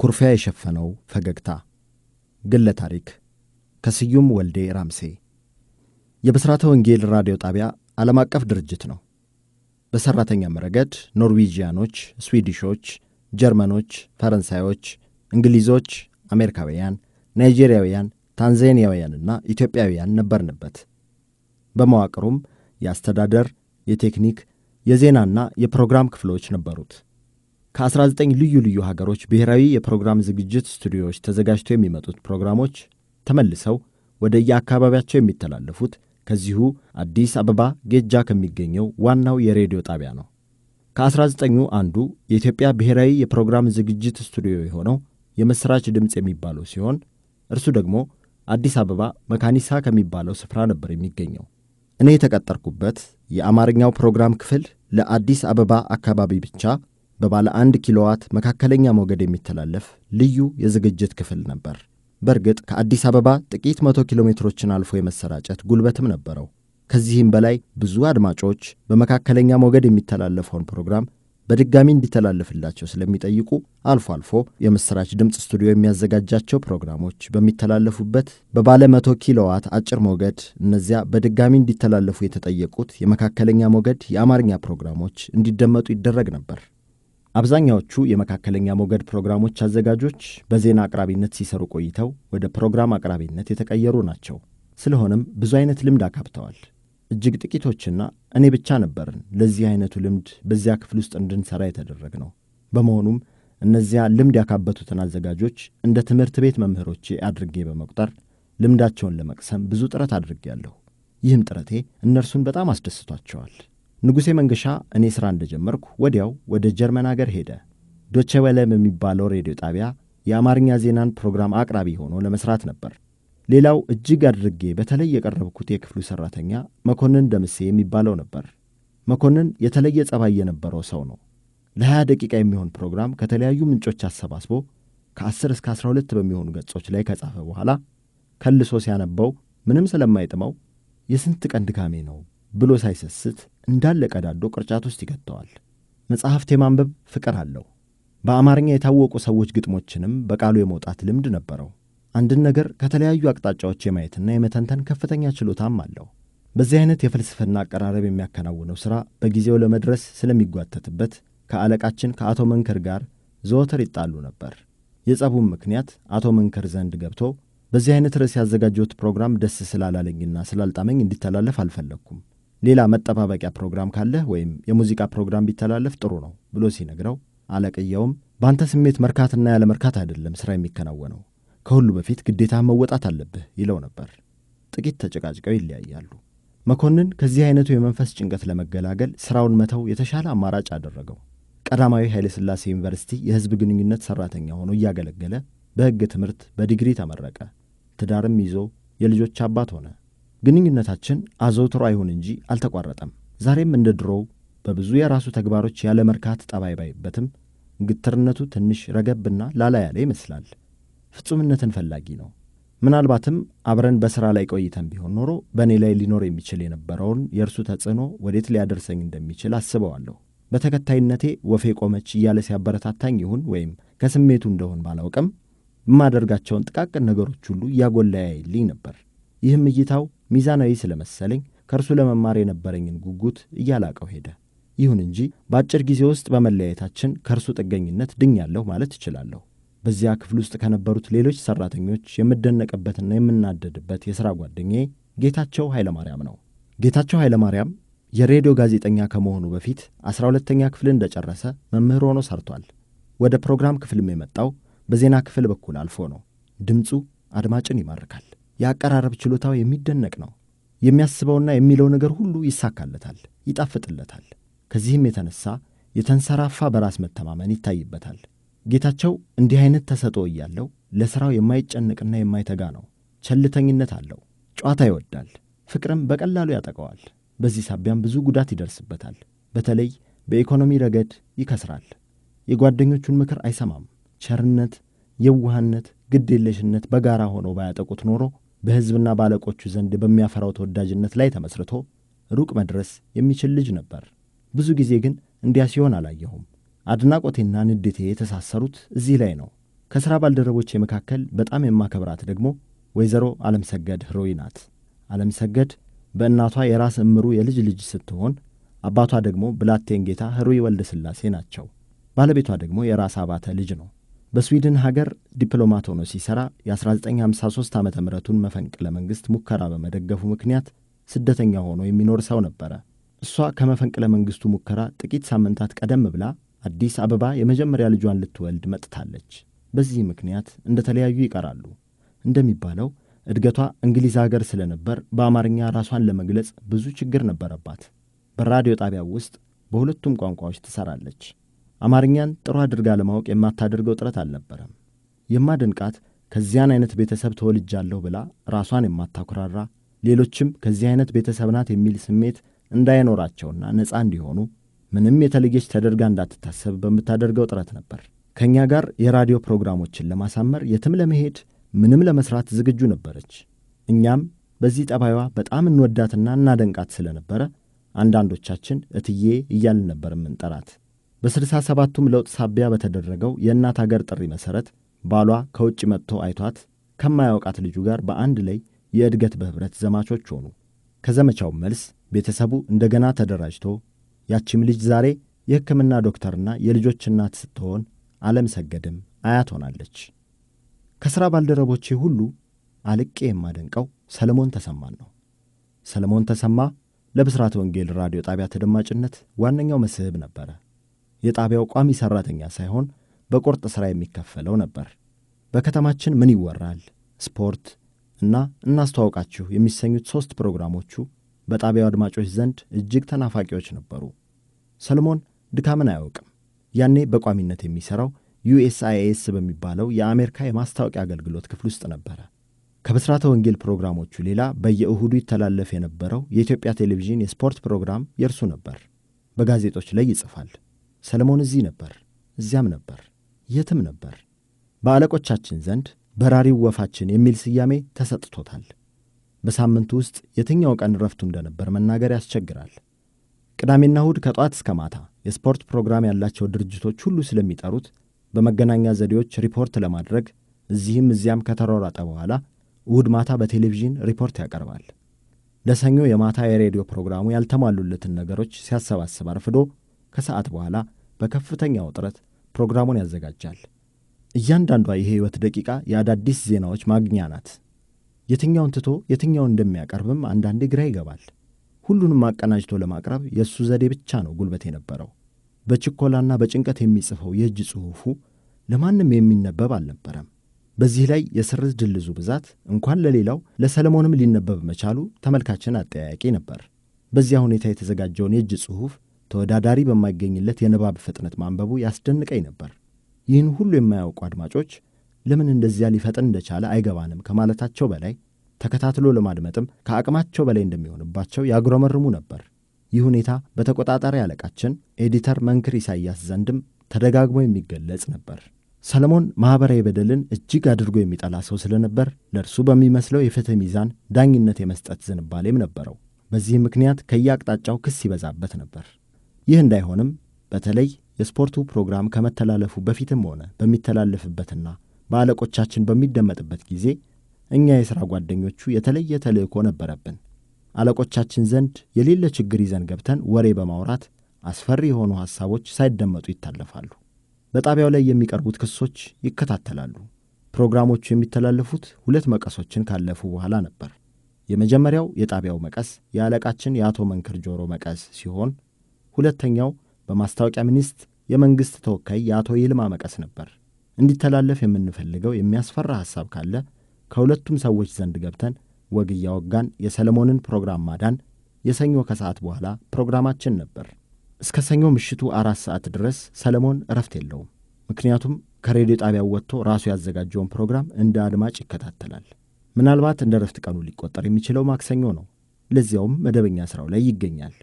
ኩርፊያ የሸፈነው ፈገግታ ግለ ታሪክ ከስዩም ወልዴ ራምሴ የብስራተ ወንጌል ራዲዮ ጣቢያ ዓለም አቀፍ ድርጅት ነው። በሠራተኛም ረገድ ኖርዌጂያኖች፣ ስዊዲሾች፣ ጀርመኖች፣ ፈረንሳዮች፣ እንግሊዞች፣ አሜሪካውያን፣ ናይጄሪያውያን፣ ታንዛኒያውያንና ኢትዮጵያውያን ነበርንበት። በመዋቅሩም የአስተዳደር፣ የቴክኒክ፣ የዜናና የፕሮግራም ክፍሎች ነበሩት። ከ19 ልዩ ልዩ ሀገሮች ብሔራዊ የፕሮግራም ዝግጅት ስቱዲዮዎች ተዘጋጅተው የሚመጡት ፕሮግራሞች ተመልሰው ወደ የአካባቢያቸው የሚተላለፉት ከዚሁ አዲስ አበባ ጌጃ ከሚገኘው ዋናው የሬዲዮ ጣቢያ ነው። ከ19ኙ አንዱ የኢትዮጵያ ብሔራዊ የፕሮግራም ዝግጅት ስቱዲዮ የሆነው የምሥራች ድምፅ የሚባለው ሲሆን እርሱ ደግሞ አዲስ አበባ መካኒሳ ከሚባለው ስፍራ ነበር የሚገኘው። እኔ የተቀጠርኩበት የአማርኛው ፕሮግራም ክፍል ለአዲስ አበባ አካባቢ ብቻ በባለ አንድ ኪሎዋት መካከለኛ ሞገድ የሚተላለፍ ልዩ የዝግጅት ክፍል ነበር። በእርግጥ ከአዲስ አበባ ጥቂት መቶ ኪሎ ሜትሮችን አልፎ የመሰራጨት ጉልበትም ነበረው። ከዚህም በላይ ብዙ አድማጮች በመካከለኛ ሞገድ የሚተላለፈውን ፕሮግራም በድጋሚ እንዲተላለፍላቸው ስለሚጠይቁ አልፎ አልፎ የምሥራች ድምፅ ስቱዲዮ የሚያዘጋጃቸው ፕሮግራሞች በሚተላለፉበት በባለ መቶ ኪሎዋት አጭር ሞገድ እነዚያ በድጋሚ እንዲተላለፉ የተጠየቁት የመካከለኛ ሞገድ የአማርኛ ፕሮግራሞች እንዲደመጡ ይደረግ ነበር። አብዛኛዎቹ የመካከለኛ ሞገድ ፕሮግራሞች አዘጋጆች በዜና አቅራቢነት ሲሰሩ ቆይተው ወደ ፕሮግራም አቅራቢነት የተቀየሩ ናቸው። ስለሆነም ብዙ አይነት ልምድ አካብተዋል። እጅግ ጥቂቶችና እኔ ብቻ ነበርን ለዚህ አይነቱ ልምድ በዚያ ክፍል ውስጥ እንድንሰራ የተደረግ ነው። በመሆኑም እነዚያ ልምድ ያካበቱትን አዘጋጆች እንደ ትምህርት ቤት መምህሮቼ አድርጌ በመቁጠር ልምዳቸውን ለመቅሰም ብዙ ጥረት አድርጌ ያለሁ። ይህም ጥረቴ እነርሱን በጣም አስደስቷቸዋል። ንጉሴ መንገሻ እኔ ሥራ እንደጀመርኩ ወዲያው ወደ ጀርመን አገር ሄደ። ዶቼ ቬለ በሚባለው ሬዲዮ ጣቢያ የአማርኛ ዜናን ፕሮግራም አቅራቢ ሆኖ ለመስራት ነበር። ሌላው እጅግ አድርጌ በተለይ የቀረብኩት የክፍሉ ሠራተኛ መኮንን ደምሴ የሚባለው ነበር። መኮንን የተለየ ጸባይ የነበረው ሰው ነው። ለ20 ደቂቃ የሚሆን ፕሮግራም ከተለያዩ ምንጮች አሰባስቦ ከ10 እስከ 12 በሚሆኑ ገጾች ላይ ከጻፈ በኋላ ከልሶ ሲያነበው ምንም ስለማይጥመው የስንት ቀን ድካሜ ነው ብሎ ሳይሰስት እንዳለ ቀዳዶ ቅርጫት ውስጥ ይከተዋል። መጽሐፍት የማንበብ ፍቅር አለው። በአማርኛ የታወቁ ሰዎች ግጥሞችንም በቃሉ የመውጣት ልምድ ነበረው። አንድን ነገር ከተለያዩ አቅጣጫዎች የማየትና የመተንተን ከፍተኛ ችሎታም አለው። በዚህ አይነት የፍልስፍና አቀራረብ የሚያከናውነው ሥራ በጊዜው ለመድረስ ስለሚጓተትበት ከአለቃችን ከአቶ መንከር ጋር ዘወትር ይጣሉ ነበር። የጸቡም ምክንያት አቶ መንከር ዘንድ ገብቶ በዚህ አይነት ርዕስ ያዘጋጀሁት ፕሮግራም ደስ ስላላለኝና ስላልጣመኝ እንዲተላለፍ አልፈለግኩም ሌላ መጠባበቂያ ፕሮግራም ካለ ወይም የሙዚቃ ፕሮግራም ቢተላለፍ ጥሩ ነው ብሎ ሲነግረው አለቅየውም በአንተ ስሜት መርካትና ያለ መርካት አይደለም ስራ የሚከናወነው ከሁሉ በፊት ግዴታ መወጣት አለብህ ይለው ነበር። ጥቂት ተጨቃጭቀው ይለያያሉ። መኮንን ከዚህ አይነቱ የመንፈስ ጭንቀት ለመገላገል ስራውን መተው የተሻለ አማራጭ አደረገው። ቀዳማዊ ኃይለሥላሴ ዩኒቨርሲቲ የሕዝብ ግንኙነት ሠራተኛ ሆኖ እያገለገለ በሕግ ትምህርት በዲግሪ ተመረቀ። ትዳርም ይዞ የልጆች አባት ሆነ። ግንኙነታችን አዘውትሮ አይሁን እንጂ አልተቋረጠም። ዛሬም እንደ ድሮው በብዙ የራሱ ተግባሮች ያለ መርካት ጠባይ ባይበትም ግትርነቱ ትንሽ ረገብና ላላ ያለ ይመስላል። ፍጹምነትን ፈላጊ ነው። ምናልባትም አብረን በሥራ ላይ ቆይተን ቢሆን ኖሮ በእኔ ላይ ሊኖር የሚችል የነበረውን የእርሱ ተጽዕኖ ወዴት ሊያደርሰኝ እንደሚችል አስበዋለሁ። በተከታይነቴ ወፌ ቆመች እያለ ሲያበረታታኝ ይሁን ወይም ከስሜቱ እንደሆን ባላውቅም የማደርጋቸውን ጥቃቅን ነገሮች ሁሉ እያጎላ ያይልኝ ነበር። ይህም እይታው ሚዛናዊ ስለመሰለኝ ከእርሱ ለመማር የነበረኝን ጉጉት እያላቀው ሄደ። ይሁን እንጂ በአጭር ጊዜ ውስጥ በመለያየታችን ከእርሱ ጥገኝነት ድኛለሁ ማለት እችላለሁ። በዚያ ክፍል ውስጥ ከነበሩት ሌሎች ሠራተኞች የምደነቅበትና የምናደድበት የሥራ ጓደኛዬ ጌታቸው ኃይለማርያም ነው። ጌታቸው ኃይለማርያም የሬዲዮ ጋዜጠኛ ከመሆኑ በፊት ዐሥራ ሁለተኛ ክፍል እንደጨረሰ መምህር ሆኖ ሰርቷል። ወደ ፕሮግራም ክፍልም የመጣው በዜና ክፍል በኩል አልፎ ነው። ድምፁ አድማጭን ይማርካል። የአቀራረብ ችሎታው የሚደነቅ ነው። የሚያስበውና የሚለው ነገር ሁሉ ይሳካለታል፣ ይጣፍጥለታል። ከዚህም የተነሳ የተንሰራፋ በራስ መተማመን ይታይበታል። ጌታቸው እንዲህ አይነት ተሰጦ እያለው ለሥራው የማይጨንቅና የማይተጋ ነው። ቸልተኝነት አለው። ጨዋታ ይወዳል። ፍቅርም በቀላሉ ያጠቀዋል። በዚህ ሳቢያም ብዙ ጉዳት ይደርስበታል። በተለይ በኢኮኖሚ ረገድ ይከስራል። የጓደኞቹን ምክር አይሰማም። ቸርነት፣ የዋህነት፣ ግድ የለሽነት በጋራ ሆነው ባያጠቁት ኖሮ በሕዝብና ባለቆቹ ዘንድ በሚያፈራው ተወዳጅነት ላይ ተመስርቶ ሩቅ መድረስ የሚችል ልጅ ነበር። ብዙ ጊዜ ግን እንዲያ ሲሆን አላየሁም። አድናቆቴና ንዴቴ የተሳሰሩት እዚህ ላይ ነው። ከሥራ ባልደረቦቼ መካከል በጣም የማከብራት ደግሞ ወይዘሮ አለምሰገድ ህሮይ ናት። አለምሰገድ በእናቷ የራስ እምሩ የልጅ ልጅ ስትሆን አባቷ ደግሞ ብላቴን ጌታ ህሩይ ወልደ ሥላሴ ናቸው። ባለቤቷ ደግሞ የራስ አባተ ልጅ ነው። በስዊድን ሀገር ዲፕሎማት ሆኖ ሲሰራ የ1953 ዓ ምቱን መፈንቅለ መንግሥት ሙከራ በመደገፉ ምክንያት ስደተኛ ሆኖ የሚኖር ሰው ነበረ። እሷ ከመፈንቅለ መንግሥቱ ሙከራ ጥቂት ሳምንታት ቀደም ብላ አዲስ አበባ የመጀመሪያ ልጇን ልትወልድ መጥታለች። በዚህ ምክንያት እንደተለያዩ ይቀራሉ። እንደሚባለው እድገቷ እንግሊዝ ሀገር ስለነበር በአማርኛ ራሷን ለመግለጽ ብዙ ችግር ነበረባት። በራዲዮ ጣቢያው ውስጥ በሁለቱም ቋንቋዎች ትሰራለች። አማርኛን ጥሩ አድርጋ ለማወቅ የማታደርገው ጥረት አልነበረም። የማደንቃት ከዚያን አይነት ቤተሰብ ተወልጃለሁ ብላ ራሷን የማታኩራራ ሌሎችም ከዚህ አይነት ቤተሰብ ናት የሚል ስሜት እንዳይኖራቸውና ነፃ እንዲሆኑ ምንም የተለየች ተደርጋ እንዳትታሰብ በምታደርገው ጥረት ነበር። ከእኛ ጋር የራዲዮ ፕሮግራሞችን ለማሳመር የትም ለመሄድ ምንም ለመስራት ዝግጁ ነበረች። እኛም በዚህ ጠባይዋ በጣም እንወዳትና እናደንቃት ስለነበረ አንዳንዶቻችን እትዬ እያልን ነበር የምንጠራት። በስልሳ ሰባቱም ለውጥ ሳቢያ በተደረገው የእናት አገር ጥሪ መሠረት ባሏ ከውጭ መጥቶ አይቷት ከማያውቃት ልጁ ጋር በአንድ ላይ የእድገት በኅብረት ዘማቾች ሆኑ። ከዘመቻው መልስ ቤተሰቡ እንደገና ተደራጅቶ ያቺም ልጅ ዛሬ የሕክምና ዶክተርና የልጆች እናት ስትሆን ዓለም ሰገድም አያት ሆናለች። ከሥራ ባልደረቦቼ ሁሉ አልቄ የማደንቀው ሰለሞን ተሰማን ነው። ሰለሞን ተሰማ ለብስራት ወንጌል ራዲዮ ጣቢያ ተደማጭነት ዋነኛው መስህብ ነበረ። የጣቢያው ቋሚ ሠራተኛ ሳይሆን በቁርጥ ሥራ የሚከፈለው ነበር። በከተማችን ምን ይወራል፣ ስፖርት እና እናስተዋውቃችሁ የሚሰኙት ሦስት ፕሮግራሞቹ በጣቢያው አድማጮች ዘንድ እጅግ ተናፋቂዎች ነበሩ። ሰልሞን ድካምን አያውቅም። ያኔ በቋሚነት የሚሠራው ዩኤስአይኤስ በሚባለው የአሜሪካ የማስታወቂያ አገልግሎት ክፍል ውስጥ ነበረ። ከብስራተ ወንጌል ፕሮግራሞቹ ሌላ በየእሁዱ ይተላለፍ የነበረው የኢትዮጵያ ቴሌቪዥን የስፖርት ፕሮግራም የእርሱ ነበር። በጋዜጦች ላይ ይጽፋል። ሰለሞን እዚህ ነበር፣ እዚያም ነበር፣ የትም ነበር። በአለቆቻችን ዘንድ በራሪው ወፋችን የሚል ስያሜ ተሰጥቶታል። በሳምንቱ ውስጥ የትኛው ቀን ረፍቱ እንደነበር መናገር ያስቸግራል። ቅዳሜና እሁድ ከጠዋት እስከ ማታ የስፖርት ፕሮግራም ያላቸው ድርጅቶች ሁሉ ስለሚጠሩት በመገናኛ ዘዴዎች ሪፖርት ለማድረግ እዚህም እዚያም ከተሯሯጠ በኋላ እሁድ ማታ በቴሌቪዥን ሪፖርት ያቀርባል። ለሰኞ የማታ የሬዲዮ ፕሮግራሙ ያልተሟሉለትን ነገሮች ሲያሰባስብ አርፍዶ ከሰዓት በኋላ በከፍተኛ ውጥረት ፕሮግራሙን ያዘጋጃል። እያንዳንዷ የሕይወት ደቂቃ የአዳዲስ ዜናዎች ማግኛ ናት። የትኛውን ትቶ የትኛውን እንደሚያቀርብም አንዳንዴ ግራ ይገባል። ሁሉንም አቀናጅቶ ለማቅረብ የእሱ ዘዴ ብቻ ነው ጉልበት የነበረው። በችኮላና በጭንቀት የሚጽፈው የእጅ ጽሑፉ ለማንም የሚነበብ አልነበረም። በዚህ ላይ የስርዝ ድልዙ ብዛት እንኳን ለሌላው ለሰለሞንም ሊነበብ መቻሉ ተመልካችን አጠያያቂ ነበር። በዚያ ሁኔታ የተዘጋጀውን የእጅ ጽሑፍ ተወዳዳሪ በማይገኝለት የንባብ ፍጥነት ማንበቡ ያስደንቀኝ ነበር። ይህን ሁሉ የማያውቁ አድማጮች ለምን እንደዚያ ሊፈጥን እንደቻለ አይገባንም ከማለታቸው በላይ ተከታትሎ ለማድመጥም ከአቅማቸው በላይ እንደሚሆንባቸው ያጉረመርሙ ነበር። ይህ ሁኔታ በተቆጣጣሪ አለቃችን ኤዲተር መንክር ኢሳይያስ ዘንድም ተደጋግሞ የሚገለጽ ነበር። ሰለሞን ማኅበራዊ በደልን እጅግ አድርጎ የሚጠላ ሰው ስለነበር ለእርሱ በሚመስለው የፍትሕ ሚዛን ዳኝነት የመስጠት ዝንባሌም ነበረው። በዚህም ምክንያት ከየአቅጣጫው ክስ ይበዛበት ነበር። ይህ እንዳይሆንም በተለይ የስፖርቱ ፕሮግራም ከመተላለፉ በፊትም ሆነ በሚተላለፍበትና በአለቆቻችን በሚደመጥበት ጊዜ እኛ የሥራ ጓደኞቹ የተለየ ተልእኮ ነበረብን። አለቆቻችን ዘንድ የሌለ ችግር ይዘን ገብተን ወሬ በማውራት አስፈሪ የሆኑ ሐሳቦች ሳይደመጡ ይታለፋሉ። በጣቢያው ላይ የሚቀርቡት ክሶች ይከታተላሉ። ፕሮግራሞቹ የሚተላለፉት ሁለት መቀሶችን ካለፉ በኋላ ነበር። የመጀመሪያው የጣቢያው መቀስ የአለቃችን የአቶ መንክር ጆሮ መቀስ ሲሆን ሁለተኛው በማስታወቂያ ሚኒስት የመንግሥት ተወካይ የአቶ ይልማ መቀስ ነበር። እንዲተላለፍ የምንፈልገው የሚያስፈራ ሐሳብ ካለ ከሁለቱም ሰዎች ዘንድ ገብተን ወግ እያወጋን የሰለሞንን ፕሮግራም ማዳን የሰኞ ከሰዓት በኋላ ፕሮግራማችን ነበር። እስከ ሰኞ ምሽቱ አራት ሰዓት ድረስ ሰለሞን እረፍት የለውም። ምክንያቱም ከሬዲዮ ጣቢያው ወጥቶ ራሱ ያዘጋጀውን ፕሮግራም እንደ አድማጭ ይከታተላል። ምናልባት እንደ እረፍት ቀኑ ሊቆጠር የሚችለው ማክሰኞ ነው። ለዚያውም መደበኛ ሥራው ላይ ይገኛል።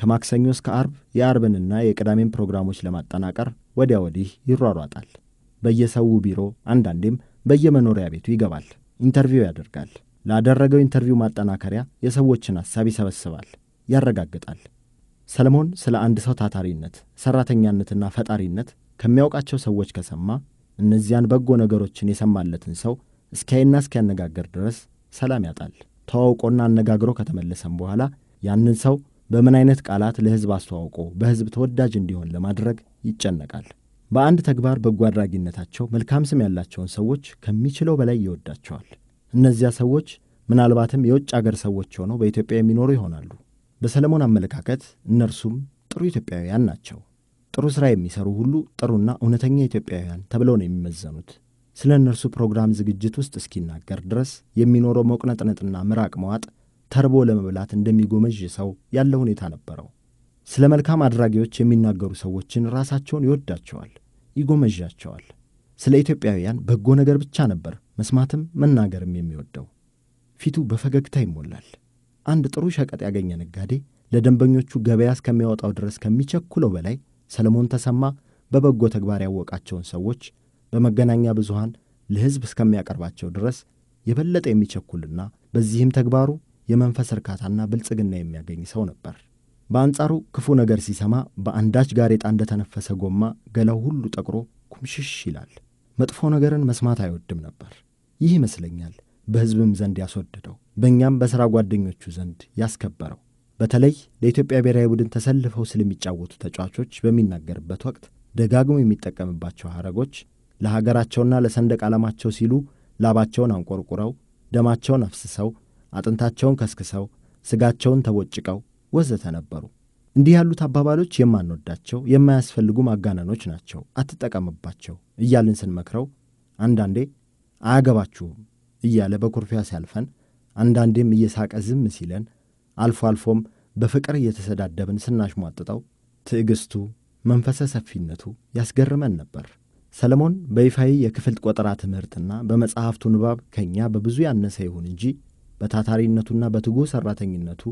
ከማክሰኞ እስከ አርብ የአርብንና የቅዳሜን ፕሮግራሞች ለማጠናቀር ወዲያ ወዲህ ይሯሯጣል። በየሰው ቢሮ አንዳንዴም በየመኖሪያ ቤቱ ይገባል። ኢንተርቪው ያደርጋል። ላደረገው ኢንተርቪው ማጠናከሪያ የሰዎችን ሐሳብ ይሰበስባል፣ ያረጋግጣል። ሰለሞን ስለ አንድ ሰው ታታሪነት፣ ሠራተኛነትና ፈጣሪነት ከሚያውቃቸው ሰዎች ከሰማ እነዚያን በጎ ነገሮችን የሰማለትን ሰው እስኪያይና እስኪያነጋገር ድረስ ሰላም ያጣል። ተዋውቆና አነጋግሮ ከተመለሰም በኋላ ያንን ሰው በምን አይነት ቃላት ለሕዝብ አስተዋውቆ በሕዝብ ተወዳጅ እንዲሆን ለማድረግ ይጨነቃል። በአንድ ተግባር በጎ አድራጊነታቸው መልካም ስም ያላቸውን ሰዎች ከሚችለው በላይ ይወዳቸዋል። እነዚያ ሰዎች ምናልባትም የውጭ አገር ሰዎች ሆነው በኢትዮጵያ የሚኖሩ ይሆናሉ። በሰለሞን አመለካከት እነርሱም ጥሩ ኢትዮጵያውያን ናቸው። ጥሩ ሥራ የሚሰሩ ሁሉ ጥሩና እውነተኛ ኢትዮጵያውያን ተብለው ነው የሚመዘኑት። ስለ እነርሱ ፕሮግራም ዝግጅት ውስጥ እስኪናገር ድረስ የሚኖረው መቁነጥነጥና ምራቅ መዋጥ ተርቦ ለመብላት እንደሚጎመዥ ሰው ያለ ሁኔታ ነበረው። ስለ መልካም አድራጊዎች የሚናገሩ ሰዎችን ራሳቸውን ይወዳቸዋል፣ ይጎመዣቸዋል። ስለ ኢትዮጵያውያን በጎ ነገር ብቻ ነበር መስማትም መናገርም የሚወደው። ፊቱ በፈገግታ ይሞላል። አንድ ጥሩ ሸቀጥ ያገኘ ነጋዴ ለደንበኞቹ ገበያ እስከሚያወጣው ድረስ ከሚቸኩለው በላይ ሰለሞን ተሰማ በበጎ ተግባር ያወቃቸውን ሰዎች በመገናኛ ብዙሃን ለሕዝብ እስከሚያቀርባቸው ድረስ የበለጠ የሚቸኩልና በዚህም ተግባሩ የመንፈስ እርካታና ብልጽግና የሚያገኝ ሰው ነበር። በአንጻሩ ክፉ ነገር ሲሰማ በአንዳች ጋሬጣ እንደተነፈሰ ጎማ ገላው ሁሉ ጠቁሮ ኩምሽሽ ይላል። መጥፎ ነገርን መስማት አይወድም ነበር። ይህ ይመስለኛል በሕዝብም ዘንድ ያስወደደው በእኛም በሥራ ጓደኞቹ ዘንድ ያስከበረው። በተለይ ለኢትዮጵያ ብሔራዊ ቡድን ተሰልፈው ስለሚጫወቱ ተጫዋቾች በሚናገርበት ወቅት ደጋግሞ የሚጠቀምባቸው ሐረጎች ለሀገራቸውና ለሰንደቅ ዓላማቸው ሲሉ ላባቸውን አንቆርቁረው ደማቸውን አፍስሰው አጥንታቸውን ከስክሰው ስጋቸውን ተቦጭቀው ወዘተ ነበሩ። እንዲህ ያሉት አባባሎች የማንወዳቸው የማያስፈልጉ ማጋነኖች ናቸው፣ አትጠቀምባቸው እያልን ስንመክረው አንዳንዴ አያገባችሁም እያለ በኩርፊያ ሲያልፈን፣ አንዳንዴም እየሳቀ ዝም ሲለን፣ አልፎ አልፎም በፍቅር እየተሰዳደብን ስናሽሟጥጠው ትዕግስቱ፣ መንፈሰ ሰፊነቱ ያስገርመን ነበር። ሰለሞን በይፋዊ የክፍል ቆጠራ ትምህርትና በመጽሐፍቱ ንባብ ከእኛ በብዙ ያነሰ ይሁን እንጂ በታታሪነቱና በትጉ ሠራተኝነቱ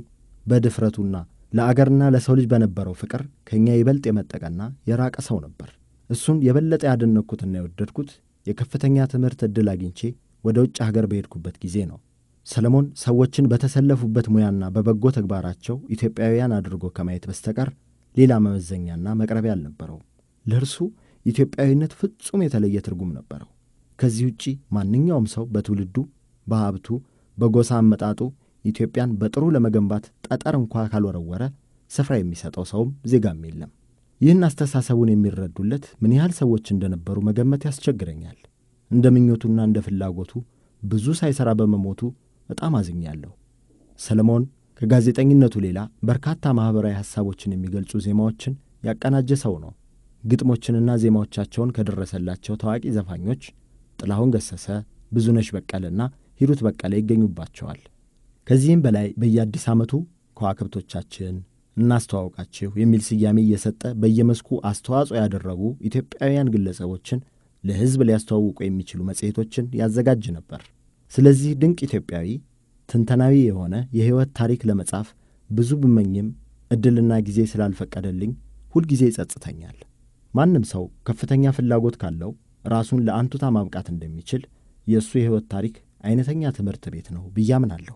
በድፍረቱና ለአገርና ለሰው ልጅ በነበረው ፍቅር ከእኛ ይበልጥ የመጠቀና የራቀ ሰው ነበር። እሱን የበለጠ ያደነቅኩትና የወደድኩት የከፍተኛ ትምህርት ዕድል አግኝቼ ወደ ውጭ ሀገር በሄድኩበት ጊዜ ነው። ሰለሞን ሰዎችን በተሰለፉበት ሙያና በበጎ ተግባራቸው ኢትዮጵያውያን አድርጎ ከማየት በስተቀር ሌላ መመዘኛና መቅረቢያ አልነበረውም። ለእርሱ ኢትዮጵያዊነት ፍጹም የተለየ ትርጉም ነበረው። ከዚህ ውጪ ማንኛውም ሰው በትውልዱ፣ በሀብቱ በጎሳ አመጣጡ ኢትዮጵያን በጥሩ ለመገንባት ጠጠር እንኳ ካልወረወረ ስፍራ የሚሰጠው ሰውም ዜጋም የለም። ይህን አስተሳሰቡን የሚረዱለት ምን ያህል ሰዎች እንደነበሩ መገመት ያስቸግረኛል። እንደ ምኞቱና እንደ ፍላጎቱ ብዙ ሳይሰራ በመሞቱ በጣም አዝኛለሁ። ሰለሞን ከጋዜጠኝነቱ ሌላ በርካታ ማኅበራዊ ሐሳቦችን የሚገልጹ ዜማዎችን ያቀናጀ ሰው ነው። ግጥሞችንና ዜማዎቻቸውን ከደረሰላቸው ታዋቂ ዘፋኞች ጥላሁን ገሰሰ፣ ብዙነሽ በቀለና ሂሩት በቀለ ይገኙባቸዋል። ከዚህም በላይ በየአዲስ ዓመቱ ከዋክብቶቻችን እናስተዋውቃችሁ የሚል ስያሜ እየሰጠ በየመስኩ አስተዋጽኦ ያደረጉ ኢትዮጵያውያን ግለሰቦችን ለሕዝብ ሊያስተዋውቁ የሚችሉ መጽሔቶችን ያዘጋጅ ነበር። ስለዚህ ድንቅ ኢትዮጵያዊ ትንተናዊ የሆነ የሕይወት ታሪክ ለመጻፍ ብዙ ብመኝም ዕድልና ጊዜ ስላልፈቀደልኝ ሁልጊዜ ይጸጽተኛል። ማንም ሰው ከፍተኛ ፍላጎት ካለው ራሱን ለአንቱታ ማብቃት እንደሚችል የእሱ የሕይወት ታሪክ አይነተኛ ትምህርት ቤት ነው ብዬ አለሁ